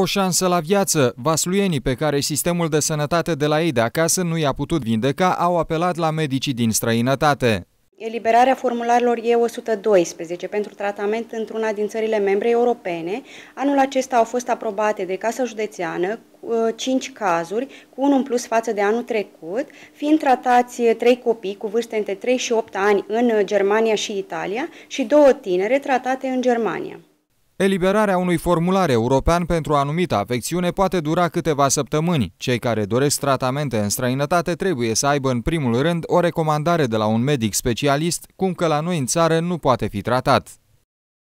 O șansă la viață, vasluienii pe care sistemul de sănătate de la ei de acasă nu i-a putut vindeca au apelat la medicii din străinătate. Eliberarea formularilor E112 pentru tratament într-una din țările membre europene. Anul acesta au fost aprobate de Casa Județeană 5 ă, cazuri, cu unul în plus față de anul trecut, fiind tratați 3 ă, copii cu vârste între 3 și 8 ani în ă, Germania și Italia și două tinere tratate în Germania. Eliberarea unui formular european pentru o anumită afecțiune poate dura câteva săptămâni. Cei care doresc tratamente în străinătate trebuie să aibă în primul rând o recomandare de la un medic specialist, cum că la noi în țară nu poate fi tratat.